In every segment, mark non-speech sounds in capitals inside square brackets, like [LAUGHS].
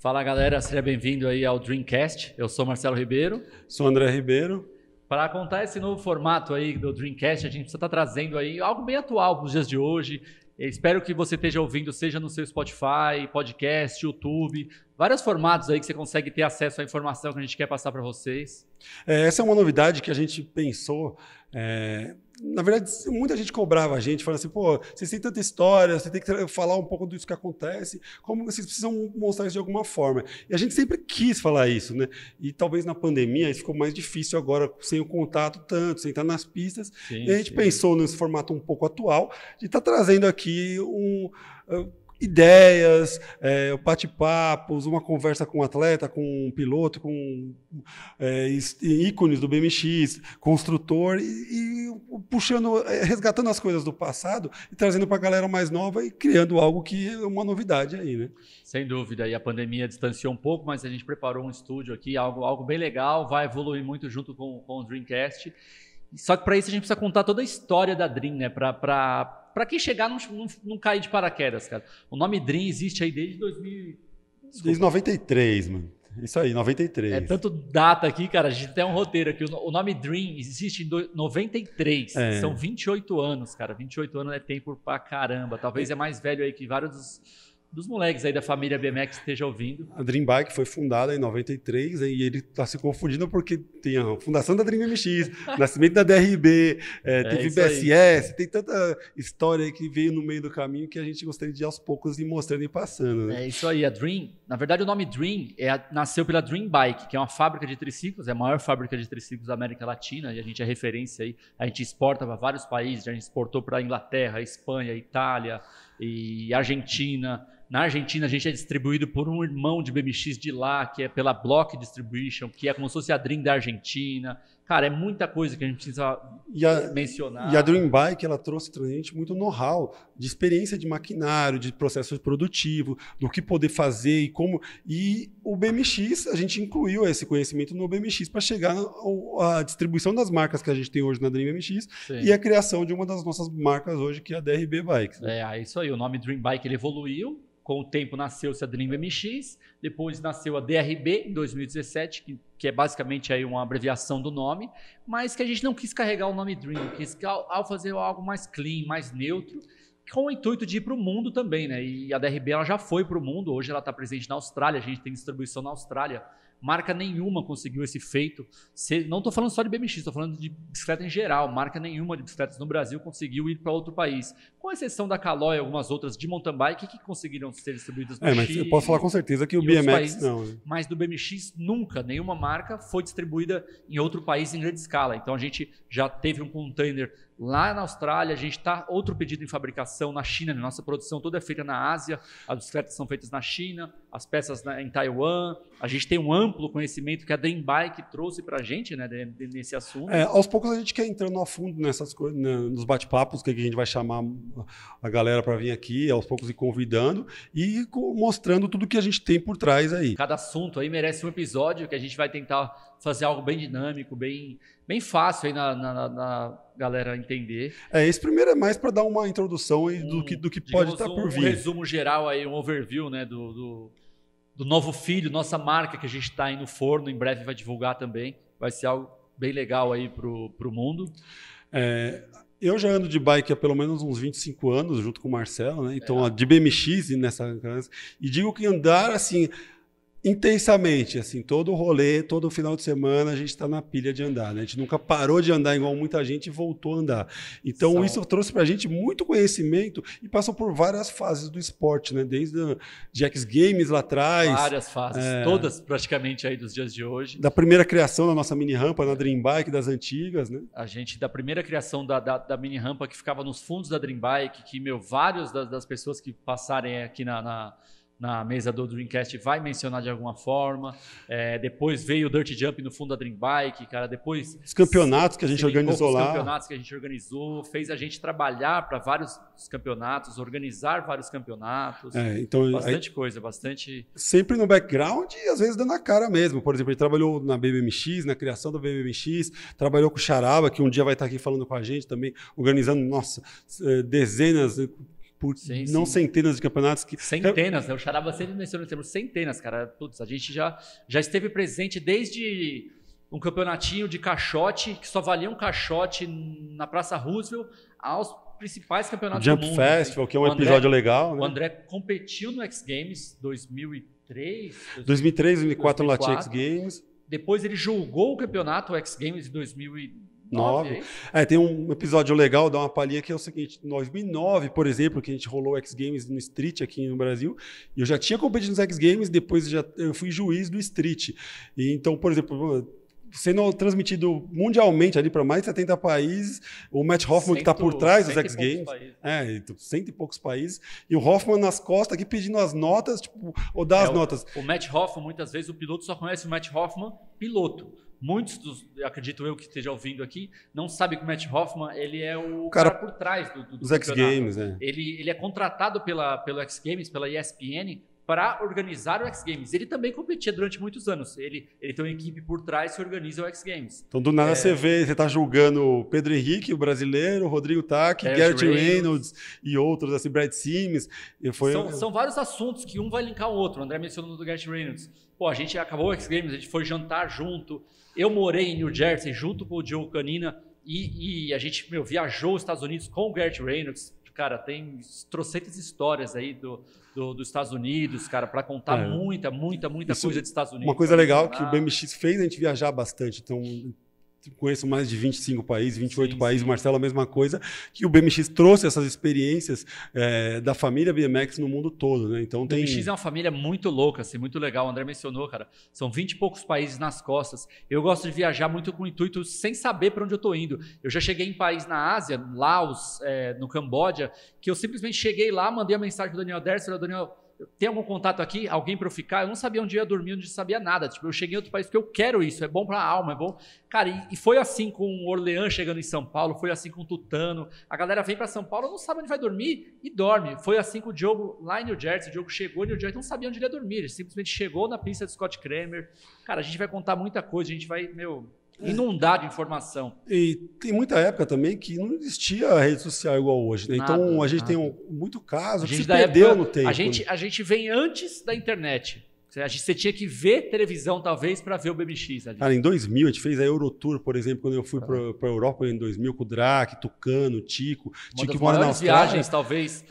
Fala galera, seja bem-vindo aí ao Dreamcast. Eu sou Marcelo Ribeiro. Sou André Ribeiro. Para contar esse novo formato aí do Dreamcast, a gente precisa estar tá trazendo aí algo bem atual para os dias de hoje. espero que você esteja ouvindo, seja no seu Spotify, podcast, YouTube, vários formatos aí que você consegue ter acesso à informação que a gente quer passar para vocês. É, essa é uma novidade que a gente pensou é, na verdade, muita gente cobrava a gente, falando assim, pô, vocês têm tanta história, você tem que falar um pouco disso que acontece, como vocês precisam mostrar isso de alguma forma. E a gente sempre quis falar isso, né? E talvez na pandemia isso ficou mais difícil agora, sem o contato tanto, sem estar nas pistas. Sim, e a gente sim. pensou nesse formato um pouco atual, de estar tá trazendo aqui um... Uh, ideias, é, bate-papos, uma conversa com um atleta, com um piloto, com é, ícones do BMX, construtor, e, e, puxando, é, resgatando as coisas do passado e trazendo para a galera mais nova e criando algo que é uma novidade aí, né? Sem dúvida, e a pandemia distanciou um pouco, mas a gente preparou um estúdio aqui, algo, algo bem legal, vai evoluir muito junto com, com o Dreamcast. Só que para isso a gente precisa contar toda a história da Dream, né? Para para quem chegar, não, não, não cair de paraquedas, cara. O nome Dream existe aí desde 2000. Desde 93, mano. Isso aí, 93. É tanto data aqui, cara, a gente tem um roteiro aqui. O nome Dream existe em 93. É. São 28 anos, cara. 28 anos é tempo pra caramba. Talvez é, é mais velho aí que vários dos dos moleques aí da família BMX esteja ouvindo. A Dream Bike foi fundada em 93 e ele está se confundindo porque tem a fundação da Dream MX, [LAUGHS] nascimento da DRB, é, é teve BSS, tem tanta história que veio no meio do caminho que a gente gostaria de aos poucos ir mostrando e passando. Né? É isso aí, a Dream. Na verdade, o nome Dream é nasceu pela Dream Bike, que é uma fábrica de triciclos, é a maior fábrica de triciclos da América Latina e a gente é referência aí. A gente exporta para vários países, a gente exportou para Inglaterra, Espanha, Itália e Argentina. Na Argentina, a gente é distribuído por um irmão de BMX de lá, que é pela Block Distribution, que é como se fosse a Dream da Argentina. Cara, é muita coisa que a gente precisa e a, mencionar. E a Dream Bike, ela trouxe para a gente muito know-how de experiência de maquinário, de processo produtivo, do que poder fazer e como. E o BMX, a gente incluiu esse conhecimento no BMX para chegar à distribuição das marcas que a gente tem hoje na Dream BMX Sim. e a criação de uma das nossas marcas hoje, que é a DRB Bikes. Né? É, é isso aí. O nome Dream Bike ele evoluiu com o tempo nasceu-se a Dream MX, depois nasceu a DRB em 2017, que, que é basicamente aí uma abreviação do nome, mas que a gente não quis carregar o nome Dream, quis ao, ao fazer algo mais clean, mais neutro, com o intuito de ir para o mundo também, né? E a DRB ela já foi para o mundo, hoje ela está presente na Austrália, a gente tem distribuição na Austrália, Marca nenhuma conseguiu esse feito. Não estou falando só de BMX, estou falando de bicicleta em geral. Marca nenhuma de bicicletas no Brasil conseguiu ir para outro país. Com exceção da Caloi e algumas outras de mountain bike que conseguiram ser distribuídas no é, mas Chile, Eu posso falar com certeza que o BMX países, não. Né? Mas do BMX nunca, nenhuma marca foi distribuída em outro país em grande escala. Então a gente já teve um container Lá na Austrália, a gente está outro pedido em fabricação na China, né? nossa produção toda é feita na Ásia, as bicicletas são feitas na China, as peças na, em Taiwan. A gente tem um amplo conhecimento que a Dream Bike trouxe para a gente né, nesse assunto. É, aos poucos a gente quer entrando a fundo nessas coisas, né, nos bate-papos, que a gente vai chamar a galera para vir aqui, aos poucos e convidando e mostrando tudo que a gente tem por trás aí. Cada assunto aí merece um episódio que a gente vai tentar fazer algo bem dinâmico, bem, bem fácil aí na, na, na galera entender. É, esse primeiro é mais para dar uma introdução aí do que, do que pode estar tá por vir. Um resumo geral aí, um overview, né, do, do, do novo filho, nossa marca que a gente está aí no forno, em breve vai divulgar também. Vai ser algo bem legal aí pro, pro mundo. É, eu já ando de bike há pelo menos uns 25 anos, junto com o Marcelo, né? Então, é. de BMX nessa. E digo que andar assim intensamente, assim, todo rolê, todo final de semana a gente está na pilha de andar, né? A gente nunca parou de andar igual muita gente e voltou a andar. Então isso trouxe para a gente muito conhecimento e passou por várias fases do esporte, né? Desde a Jax Games lá atrás. Várias fases, é... todas praticamente aí dos dias de hoje. Da primeira criação da nossa mini rampa na Dream Bike, das antigas, né? A gente, da primeira criação da, da, da mini rampa que ficava nos fundos da Dream Bike, que, meu, várias das, das pessoas que passarem aqui na, na na mesa do Dreamcast vai mencionar de alguma forma. É, depois veio o Dirt Jump no fundo da Dream Bike, cara. Depois. Os campeonatos que a gente organizou os lá. Os campeonatos que a gente organizou, fez a gente trabalhar para vários campeonatos, organizar vários campeonatos. É, então, bastante aí, coisa, bastante. Sempre no background e às vezes dando a cara mesmo. Por exemplo, ele trabalhou na BBMX, na criação da BBMX, trabalhou com o Charaba, que um dia vai estar aqui falando com a gente também, organizando, nossa, é, dezenas, por sim, não sim. centenas de campeonatos que. Centenas, é né? O Charaba sempre menciona o termo centenas, cara. Putz, a gente já, já esteve presente desde um campeonatinho de caixote, que só valia um caixote na Praça Roosevelt, aos principais campeonatos Jump do mundo. Jump Festival, assim. que é um André, episódio legal. Né? O André competiu no X Games 2003. 2003, 2004, 2004 no Latinx Games. Depois ele julgou o campeonato o X Games em 2002. É, é, tem um episódio legal, dá uma palhinha, que é o seguinte: em 2009, por exemplo, que a gente rolou X Games no Street aqui no Brasil, e eu já tinha competido nos X Games, depois já, eu fui juiz do Street. E, então, por exemplo, sendo transmitido mundialmente ali para mais de 70 países. O Matt Hoffman tá cento, que está por trás dos X Games. É, então, cento e poucos países. E o Hoffman nas costas aqui pedindo as notas, tipo, ou dá é, as notas. o Matt Hoffman, muitas vezes, o piloto só conhece o Matt Hoffman piloto. Muitos dos, acredito eu, que esteja ouvindo aqui, não sabem que o Matt Hoffman ele é o cara, cara por trás do, do, do X Games, né? Ele, ele é contratado pela, pelo X Games, pela ESPN, para organizar o X Games. Ele também competia durante muitos anos. Ele, ele tem uma equipe por trás que organiza o X Games. Então, do nada é... você vê, você está julgando Pedro Henrique, o brasileiro, Rodrigo Tack, é, Gert Reynolds. Reynolds. e outros, assim, Brad Sims. Foi... São, são, vários assuntos que um vai linkar o outro. O André mencionou do Gert Reynolds. Pô, a gente acabou o X Games, a gente foi jantar junto. Eu morei em New Jersey junto com o Joe Canina. E, e a gente meu, viajou os Estados Unidos com o Gert Reynolds, cara, tem trocentas histórias aí do, do dos Estados Unidos, cara, para contar é. muita, muita, muita Isso, coisa dos Estados Unidos. Uma coisa né? legal que o ah. BMX fez a gente viajar bastante. Então, conheço mais de 25 países, 28 sim, países, sim. Marcelo, a mesma coisa, que o BMX trouxe essas experiências é, da família BMX no mundo todo, né? Então tem... O BMX é uma família muito louca, assim, muito legal, o André mencionou, cara, são 20 e poucos países nas costas. Eu gosto de viajar muito com o intuito sem saber para onde eu tô indo. Eu já cheguei em país na Ásia, Laos, é, no Camboja, que eu simplesmente cheguei lá, mandei a mensagem do Daniel Derser, o Daniel tem algum contato aqui, alguém para eu ficar? Eu não sabia onde ia dormir, onde sabia nada. Tipo, eu cheguei em outro país porque eu quero isso, é bom para a alma, é bom. Cara, e, e foi assim com o Orleans chegando em São Paulo, foi assim com o Tutano. A galera vem para São Paulo, não sabe onde vai dormir e dorme. Foi assim com o Diogo lá em New Jersey. O Diogo chegou em New Jersey, não sabia onde ele ia dormir. Ele simplesmente chegou na pista de Scott Kramer. Cara, a gente vai contar muita coisa, a gente vai, meu, é. inundado de informação. E tem muita época também que não existia rede social igual hoje. Né? Então, nada, então a gente nada. tem um, muito caso a que se perdeu época, no tempo. A né? gente, a gente vem antes da internet. Você tinha que ver televisão, talvez, para ver o BMX ali. Cara, em 2000, a gente fez a Eurotour, por exemplo, quando eu fui ah. Tá. para a Europa em 2000, com o Drake, Tucano, Tico. Uma tinha que morar na Austrália. viagens, talvez.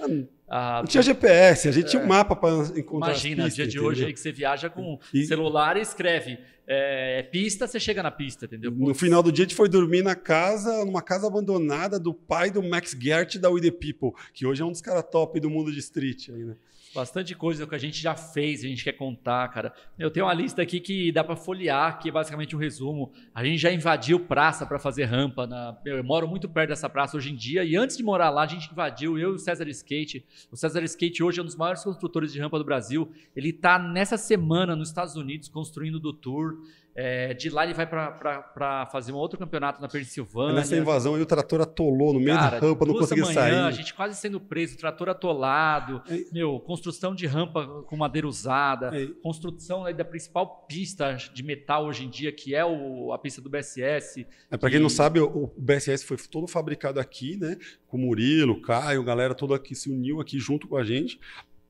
Ah, não, tinha GPS, a gente é. tinha um é. mapa para encontrar Imagina, as pistas, dia de entendeu? hoje aí que você viaja com e... celular e escreve é, é, pista, você chega na pista, entendeu? no final do dia, a gente foi dormir na casa, numa casa abandonada do pai do Max Gert da We The People, que hoje é um dos caras top do mundo de street. Aí, né? Bastante coisa que a gente já fez, a gente quer contar, cara. Eu tenho uma lista aqui que dá para folhear, que é basicamente um resumo. A gente já invadiu praça para fazer rampa. Na... Eu moro muito perto dessa praça hoje em dia. E antes de morar lá, a gente invadiu, eu e o César Skate. O César Skate hoje é um dos maiores construtores de rampa do Brasil. Ele está nessa semana nos Estados Unidos construindo do Tour. É, de lá ele vai para fazer um outro campeonato na Pensilvânia. É nessa invasão aí o trator atolou no meio Cara, da rampa, não conseguia sair. A gente quase sendo preso, trator atolado, é. meu, construção de rampa com madeira usada, é. construção da principal pista de metal hoje em dia, que é o, a pista do BSS. É, para que... quem não sabe, o, o BSS foi todo fabricado aqui, né? Com o Murilo, Caio, galera toda que se uniu aqui junto com a gente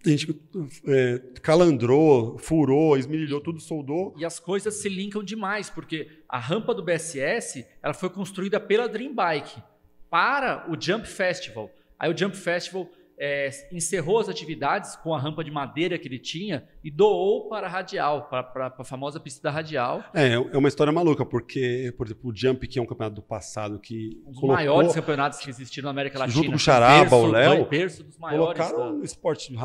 a gente é, calandrou, furou, esmirilhou, tudo soldou. E as coisas se linkam demais, porque a rampa do BSS ela foi construída pela Dream Bike para o Jump Festival. Aí o Jump Festival é, encerrou as atividades com a rampa de madeira que ele tinha e doou para a radial, para a famosa pista da radial. É, é, é uma história maluca, porque, por exemplo, o Jump, que é um campeonato do passado que. Um dos maiores campeonatos que existiram na América Latina. Junto com o Charaba, o, Léo. Berço dos maiores. Colocaram no esporte do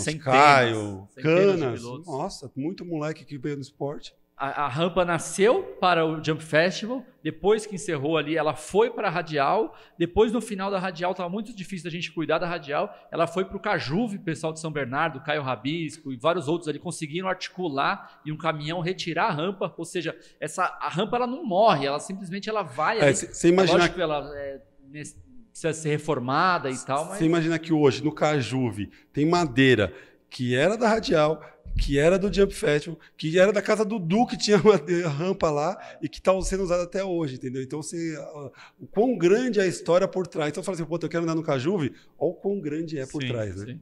centenas, Caio, Canas. Nossa, muito moleque que veio no esporte a, a, rampa nasceu para o Jump Festival, depois que encerrou ali, ela foi para a Radial, depois no final da Radial, estava muito difícil da gente cuidar da Radial, ela foi para o Cajuve, pessoal de São Bernardo, Caio Rabisco e vários outros ali conseguiram articular e um caminhão retirar a rampa, ou seja, essa, a rampa ela não morre, ela simplesmente ela vai Você é, imaginar... Lógico que ela é, precisa ser reformada e tal, Você mas... imagina que hoje no Cajuve tem madeira que era da Radial que era do Jump Festival, que era da casa do Du, que tinha [LAUGHS] uma rampa lá e que está sendo usada até hoje, entendeu? Então, você, assim, uh, o quão grande é a história por trás. Então, você fala assim, pô, eu quero andar no Cajuve, olha o quão grande é por sim, trás, né? Sim.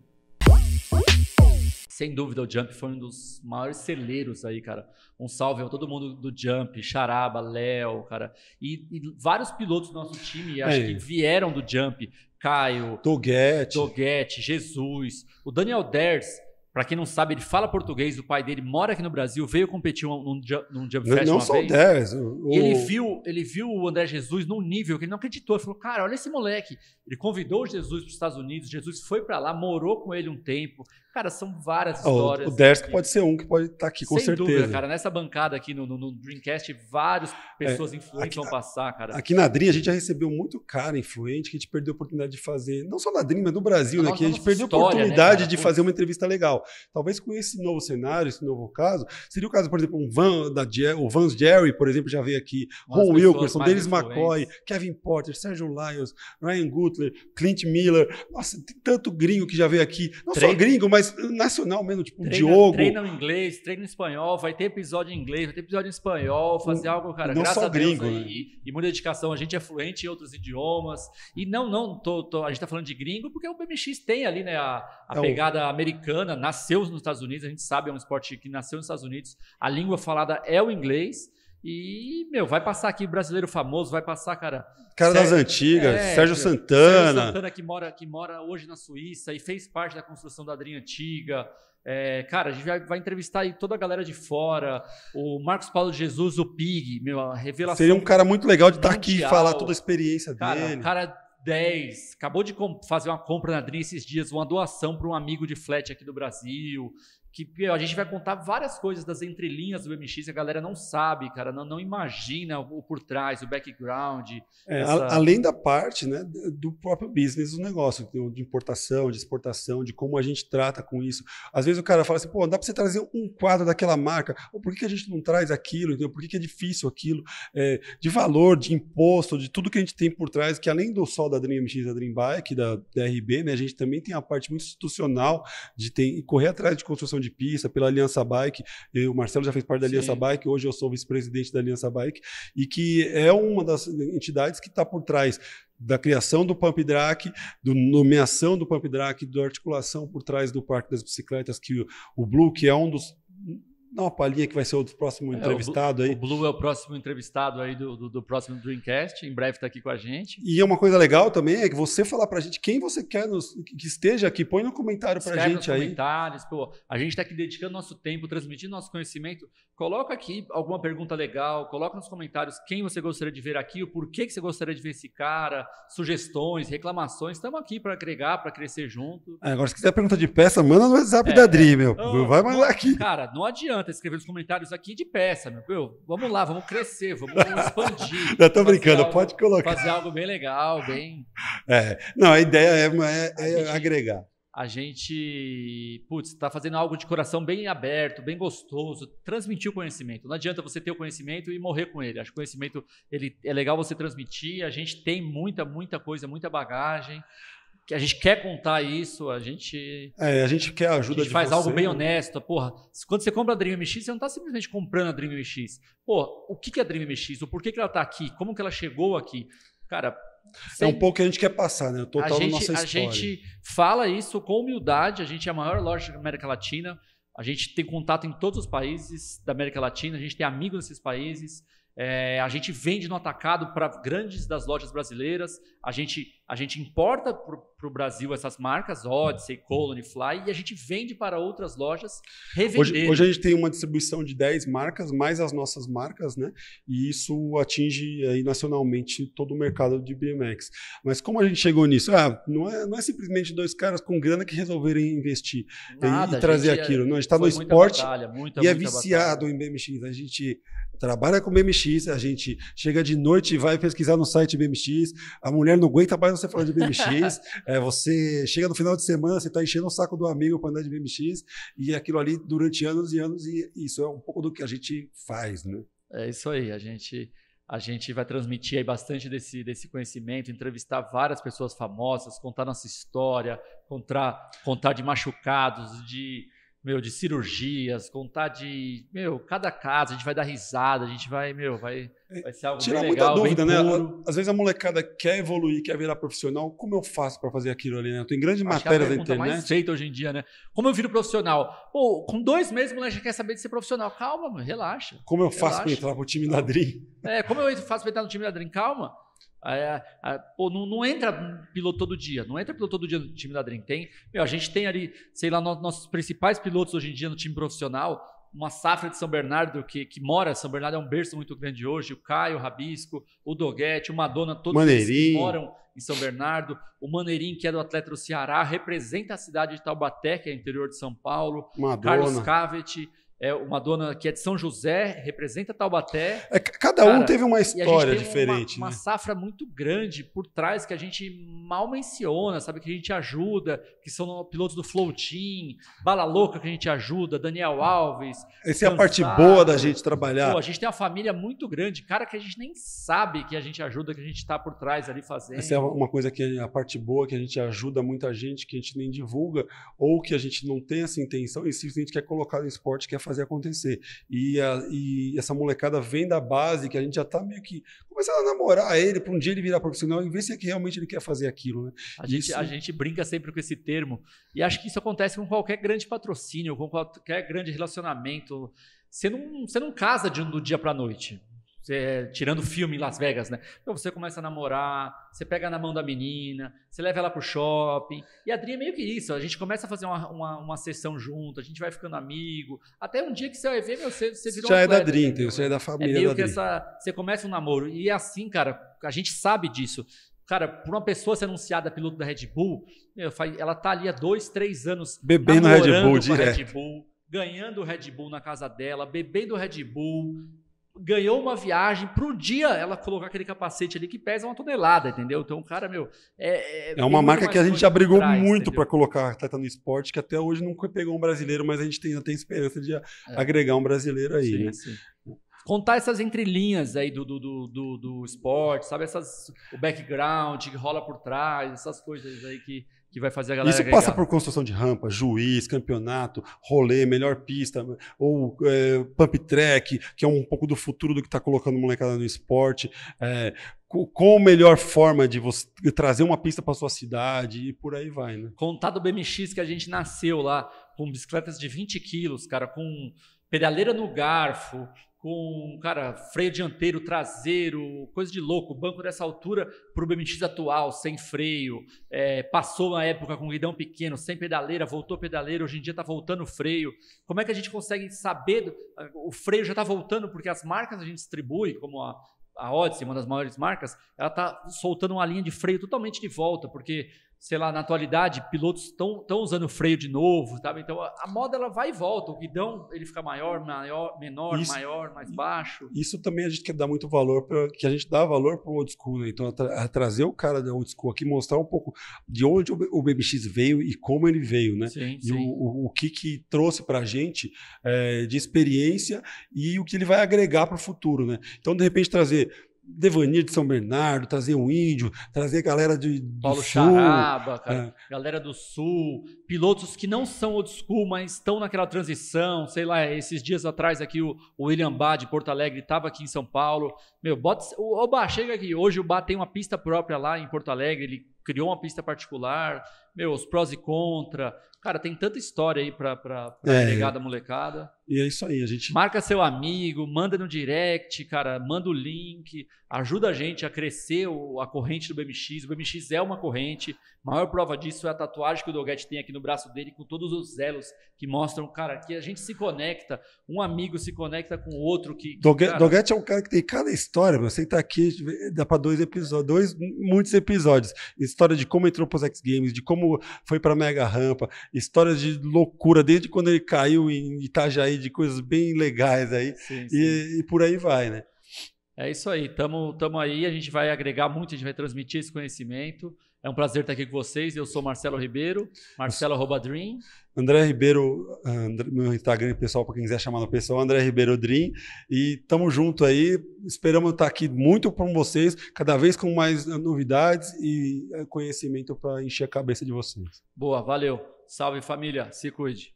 Sem dúvida, o Jump foi um dos maiores celeiros aí, cara. Um salve a todo mundo do Jump, Charaba, Léo, cara. E, e, vários pilotos do nosso time, acho é. que vieram do Jump. Caio, Doguete, Doguete Jesus, o Daniel Ders, para quem não sabe, ele fala português, o pai dele mora aqui no Brasil, veio competir num, num, num Jump Fest não uma são vez. 10, o... E ele viu, ele viu o André Jesus num nível que ele não acreditou. Ele falou, cara, olha esse moleque. Ele convidou o Jesus para os Estados Unidos, Jesus foi para lá, morou com ele um tempo. Cara, são várias histórias. o Ders assim. pode ser um que pode estar tá aqui, com Sem certeza. Sem dúvida, cara. Nessa bancada aqui no, no, no Dreamcast, várias é, pessoas é, influentes aqui, vão passar, cara. Aqui na Dream, a gente já recebeu muito cara influente que a gente perdeu a oportunidade de fazer. Não só na Dream, mas no Brasil, a né? Nossa, que a gente perdeu a né, oportunidade né, de fazer uma entrevista legal. Talvez com esse novo cenário, esse novo caso, seria o caso, por exemplo, um Van, da, o Vans Jerry, por exemplo, já veio aqui, Ron Wilkerson, Dennis McCoy, Kevin Porter, Sérgio Lyons, Ryan Gutler, Clint Miller. Nossa, tem tanto gringo que já veio aqui. Não treina, só gringo, mas nacional mesmo, tipo treina, Diogo. Treina em inglês, treina em espanhol, vai ter episódio em inglês, vai ter episódio em espanhol, fazer um, algo, cara, graças a Deus. Gringo, né? e, e muita dedicação, a gente é fluente em outros idiomas. E não, não, tô, tô, a gente tá falando de gringo porque o BMX tem ali, né, a, a é pegada o... americana, nacional nasceu nos Estados Unidos, a gente sabe, é um esporte que nasceu nos Estados Unidos, a língua falada é o inglês. E, meu, vai passar aqui brasileiro famoso, vai passar, cara. Cara Sérgio, das antigas, é, Sérgio Santana. Sérgio Santana, que mora, que mora hoje na Suíça e fez parte da construção da Drinha Antiga. É, cara, a gente vai, vai, entrevistar aí toda a galera de fora. O Marcos Paulo Jesus, o Pig, meu, a revelação. Seria um cara muito legal de estar tá aqui e falar toda a experiência cara, dele. Cara 10, acabou de fazer uma compra na Drin esses dias, uma doação para um amigo de flat aqui do Brasil, que a gente vai contar várias coisas das entrelinhas do MX, a galera não sabe, cara, não, não imagina o, o por trás, o background. É, essa... a, além da parte né, do próprio business do negócio, de importação, de exportação, de como a gente trata com isso. Às vezes o cara fala assim, pô, dá para você trazer um quadro daquela marca, ou por que, a gente não traz aquilo, entendeu? por que, é difícil aquilo, é, de valor, de imposto, de tudo que a gente tem por trás, que além do sol da Dream MX, da Dream Bike, da, DRB, né, a gente também tem a parte muito institucional de ter, correr atrás de construção de de pista, pela Aliança Bike. Eu, o Marcelo já fez parte da Sim. Aliança Bike, hoje eu sou vice-presidente da Aliança Bike, e que é uma das entidades que está por trás da criação do Pump Drac, do nomeação do Pump Drac, da articulação por trás do Parque das Bicicletas, que o Blue, que é um dos dá uma palhinha que vai ser o próximo entrevistado é, o, aí. O Blue é o próximo entrevistado aí do, do, do próximo Dreamcast, em breve está aqui com a gente. E é uma coisa legal também é que você falar para a gente quem você quer nos, que esteja aqui, põe no comentário para a gente aí. comentários, pô, a gente está aqui dedicando nosso tempo, transmitindo nosso conhecimento, coloca aqui alguma pergunta legal, coloca nos comentários quem você gostaria de ver aqui, o porquê que você gostaria de ver esse cara, sugestões, reclamações, estamos aqui para agregar, para crescer junto. É, agora se quiser pergunta de peça, manda no WhatsApp é, da Dri, meu, oh, vai mandar aqui. Cara, não adianta Tá escrever os comentários aqui de peça, meu. meu vamos lá, vamos crescer, vamos, [LAUGHS] expandir. Não, tô brincando, algo, pode colocar. Fazer algo bem legal, bem. É, não, a ideia é, é, é a agregar. a gente, putz, tá fazendo algo de coração bem aberto, bem gostoso, transmitir o conhecimento. Não adianta você ter o conhecimento e morrer com ele. Acho que o conhecimento ele, é legal você transmitir. A gente tem muita, muita coisa, muita bagagem que a gente quer contar isso, a gente. É, a gente quer ajuda a gente faz você, algo bem honesto. Porra, quando você compra a Dream MX, você não está simplesmente comprando a Dream MX. Pô, o que é a Dream MX? O porquê que ela está aqui? Como que ela chegou aqui? Cara. Sem... É um pouco que a gente quer passar, né? O total a gente, da nossa história. A gente fala isso com humildade, a gente é a maior loja da América Latina, a gente tem contato em todos os países da América Latina, a gente tem amigos nesses países, é, a gente vende no atacado para grandes das lojas brasileiras, a gente a gente importa para o Brasil essas marcas, Odyssey, uhum. Colony, Fly, e a gente vende para outras lojas revender. Hoje, hoje, a gente tem uma distribuição de 10 marcas, mais as nossas marcas, né? E isso atinge aí, nacionalmente todo o mercado de BMX. Mas como a gente chegou nisso? Ah, não é, não é simplesmente dois caras com grana que resolverem investir Nada, e, trazer é aquilo. É, não, a gente está no esporte batalha, muita, e é viciado batalha. em BMX. A gente trabalha com BMX, a gente chega de noite e vai pesquisar no site BMX, a mulher não aguenta mais você falando de BMX, [LAUGHS] é, você chega no final de semana, você está enchendo o saco do amigo para andar de BMX, e aquilo ali durante anos e anos, e isso é um pouco do que a gente faz, né? É isso aí, a gente a gente vai transmitir aí bastante desse, desse conhecimento, entrevistar várias pessoas famosas, contar nossa história, contar, contar de machucados, de meu, de cirurgias, contar de, meu, cada caso, a gente vai dar risada, a gente vai, meu, vai, é, vai ser algo Tira bem muita legal, dúvida, né? Puro. Às vezes a molecada quer evoluir, quer virar profissional, como eu faço para fazer aquilo ali, né? Tem grandes é matérias na internet. mais feita hoje em dia, né? Como eu viro profissional? Pô, com dois meses o moleque já quer saber de ser profissional. Calma, meu, relaxa. Como eu faço para entrar pro time da Dream? É, como eu faço para entrar no time da Dream? Calma pô, não, não, entra piloto todo dia, não entra piloto todo dia no time da Dream. Tem, meu, a gente tem ali, sei lá, no, nossos principais pilotos hoje em dia no time profissional, uma safra de São Bernardo que, que mora, São Bernardo é um berço muito grande hoje, o Caio, o Rabisco, o Doguete, o Madonna, todos Maneirinho. eles que moram em São Bernardo, o Maneirinho, que é do Atleta do Ceará, representa a cidade de Taubaté, que é interior de São Paulo, Madonna. Carlos Cavete, é uma dona que é de São José, representa Taubaté. É, cada Cara, um teve uma história diferente. Uma, né? uma safra muito grande por trás que a gente mal menciona, sabe? Que a gente ajuda, que são pilotos do Flow Team, Bala Louca que a gente ajuda, Daniel Alves. Essa é a parte boa da gente trabalhar. Pô, a gente tem uma família muito grande, cara que a gente nem sabe que a gente ajuda, que a gente está por trás ali fazendo. Essa é uma coisa que a parte boa, que a gente ajuda muita gente, que a gente nem divulga, ou que a gente não tem essa intenção, e simplesmente quer colocar no esporte, quer fazer fazer acontecer. E, a, e essa molecada vem da base, que a gente já está meio que começando a namorar ele para um dia ele virar profissional e ver se é que realmente ele quer fazer aquilo. Né? A, gente, isso... a gente brinca sempre com esse termo. E acho que isso acontece com qualquer grande patrocínio, com qualquer grande relacionamento. Você não, você não casa de um do dia para a noite. Você, tirando filme em Las Vegas, né? Então você começa a namorar, você pega na mão da menina, você leva ela pro shopping. E a Adri é meio que isso. A gente começa a fazer uma, uma, uma sessão junto, a gente vai ficando amigo. Até um dia que você vai ver, meu, você, você virou. Você é né, já é da Adri, então, você é da família. É meio da que essa. Você começa um namoro. E é assim, cara, a gente sabe disso. Cara, por uma pessoa ser anunciada piloto da Red Bull, meu, ela tá ali há dois, três anos. Bebendo Red Bull, direto. Red Bull, ganhando Red Bull na casa dela, bebendo Red Bull ganhou uma viagem pro dia ela colocar aquele capacete ali que pesa uma tonelada, entendeu? Então, cara, meu. É, é, é uma marca que a gente abrigou trás, muito para colocar atleta no esporte, que até hoje nunca pegou um brasileiro, mas a gente ainda tem esperança de é. agregar um brasileiro aí. Sim, né? sim contar essas entrelinhas aí do, do, do, do, esporte, sabe? Essas, o background que rola por trás, essas coisas aí que que vai fazer a galera. Isso passa por construção de rampa, juiz, campeonato, rolê, melhor pista, ou é, pump track, que é um pouco do futuro do que está colocando molecada no esporte. É, qual a melhor forma de você trazer uma pista para sua cidade e por aí vai, né? do BMX que a gente nasceu lá com bicicletas de 20 quilos, cara, com pedaleira no garfo, com, cara, freio dianteiro, traseiro, coisa de louco. Banco dessa altura para o BMX atual, sem freio. É, passou uma época com guidão pequeno, sem pedaleira, voltou pedaleira, hoje em dia está voltando o freio. Como é que a gente consegue saber? O freio já está voltando, porque as marcas a gente distribui, como a, a Odyssey, uma das maiores marcas, ela está soltando uma linha de freio totalmente de volta, porque sei lá, na atualidade, pilotos estão usando freio de novo, Então a, a, moda ela vai e volta, o guidão ele fica maior, maior, menor, isso, maior, mais baixo. Isso também a gente quer dar muito valor pra, que a gente dá valor para o old school, né? Então a, a trazer o cara da old school aqui, mostrar um pouco de onde o, o BMX veio e como ele veio, né? Sim, e sim. O, o, que que trouxe para a gente é, de experiência e o que ele vai agregar para o futuro, né? Então de repente trazer Devanir de São Bernardo, trazer um índio, trazer galera de do Paulo Sul, Charaba, cara, é. galera do Sul, pilotos que não são old school, mas estão naquela transição, sei lá, esses dias atrás aqui o, o William Bá de Porto Alegre estava aqui em São Paulo. Meu, bota o, o chega aqui. Hoje o Bá tem uma pista própria lá em Porto Alegre, ele criou uma pista particular, meu, os prós e contra. Cara, tem tanta história aí pra, pra, pra é, da molecada. E é isso aí, a gente. Marca seu amigo, manda no direct, cara, manda o link, ajuda a gente a crescer o, a corrente do BMX. O BMX é uma corrente. maior prova disso é a tatuagem que o Doguete tem aqui no braço dele, com todos os elos que mostram, cara, que a gente se conecta, um amigo se conecta com o outro. Que, que Doguete, cara... Doguete é um cara que tem cada história, você tá aqui, dá pra dois episódios, dois, muitos episódios. Isso história de como entrou para os X Games, de como foi para a Mega Rampa, histórias de loucura desde quando ele caiu em Itajaí, de coisas bem legais aí. Sim, sim. E, e, por aí vai, né? É isso aí, tamo, tamo aí, a gente vai agregar muito, a gente vai transmitir esse conhecimento. É um prazer estar aqui com vocês. Eu sou Marcelo Ribeiro, Marcelo Dream. André Ribeiro, ah, André, meu Instagram pessoal, para quem quiser chamar no pessoal, André Ribeiro Dream. E estamos junto aí. Esperamos estar aqui muito com vocês, cada vez com mais novidades e eh, conhecimento para encher a cabeça de vocês. Boa, valeu. Salve família, se cuide.